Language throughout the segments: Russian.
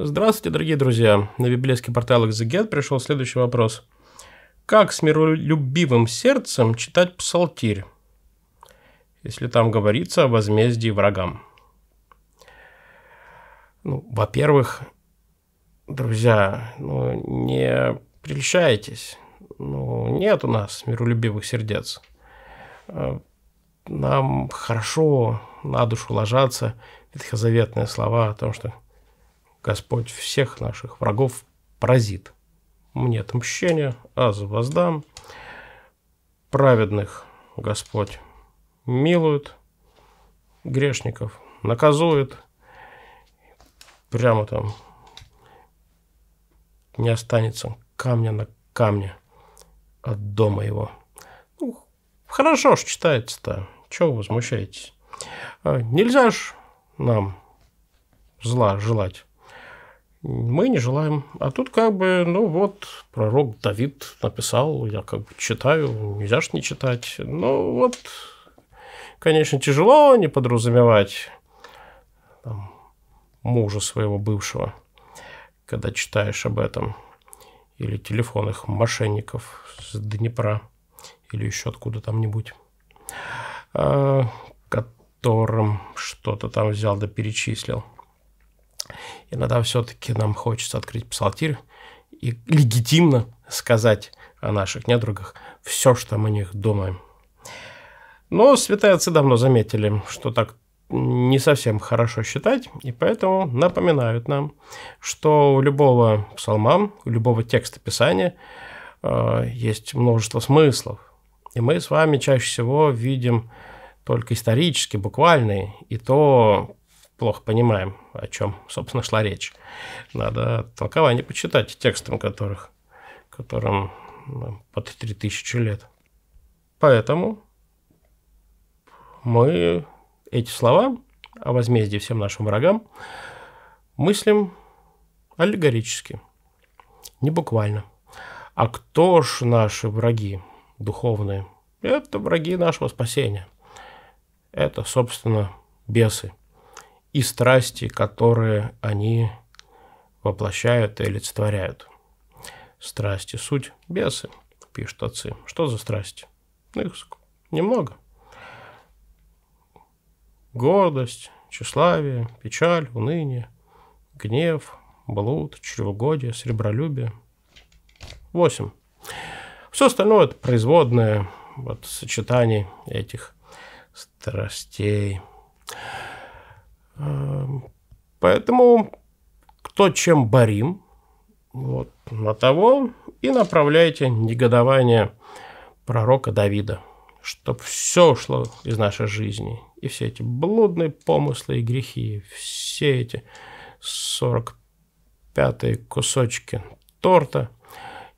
Здравствуйте, дорогие друзья! На библейский портал Exeget пришел следующий вопрос. Как с миролюбивым сердцем читать псалтирь, если там говорится о возмездии врагам? Ну, во-первых, друзья, ну, не прельщайтесь. Ну, нет у нас миролюбивых сердец. А, нам хорошо на душу ложатся ветхозаветные слова о том, что – Господь всех наших врагов поразит. Мне отмщение, аз воздам. Праведных Господь милует, грешников наказует. Прямо там не останется камня на камне от дома его. Ну, хорошо ж читается-то. Чего вы возмущаетесь? А, нельзя ж нам зла желать мы не желаем. А тут как бы, ну вот, пророк Давид написал, я как бы читаю, нельзя же не читать. Ну вот, конечно, тяжело не подразумевать там, мужа своего бывшего, когда читаешь об этом. Или телефонных мошенников с Днепра, или еще откуда там-нибудь, а, которым что-то там взял да перечислил иногда все-таки нам хочется открыть псалтирь и легитимно сказать о наших недругах все, что мы о них думаем. Но святые отцы давно заметили, что так не совсем хорошо считать, и поэтому напоминают нам, что у любого псалма, у любого текста Писания э, есть множество смыслов. И мы с вами чаще всего видим только исторически, буквальные, и то плохо понимаем о чем, собственно, шла речь. Надо толкование почитать текстом, которых, которым ну, под 3000 лет. Поэтому мы эти слова о возмездии всем нашим врагам мыслим аллегорически, не буквально. А кто ж наши враги духовные? Это враги нашего спасения. Это, собственно, бесы, и страсти, которые они воплощают и олицетворяют. Страсти – суть бесы, пишут отцы. Что за страсти? Ну, их немного. Гордость, тщеславие, печаль, уныние, гнев, блуд, чревогодие, сребролюбие. Восемь. Все остальное – это производное вот, сочетание этих страстей. Эм, поэтому кто чем борим, вот, на того и направляйте негодование пророка Давида, чтобы все ушло из нашей жизни. И все эти блудные помыслы и грехи, все эти 45-е кусочки торта,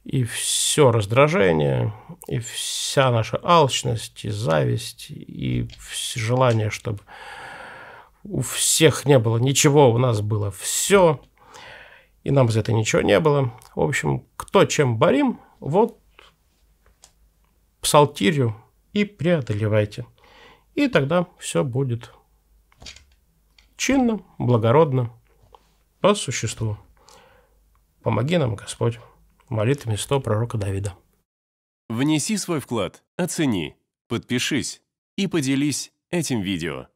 и все раздражение, и вся наша алчность, и зависть, и желание, чтобы у всех не было ничего, у нас было все, и нам за это ничего не было. В общем, кто чем борим, вот псалтирью и преодолевайте. И тогда все будет чинно, благородно, по существу. Помоги нам, Господь, молитвами сто пророка Давида. Внеси свой вклад, оцени, подпишись и поделись этим видео.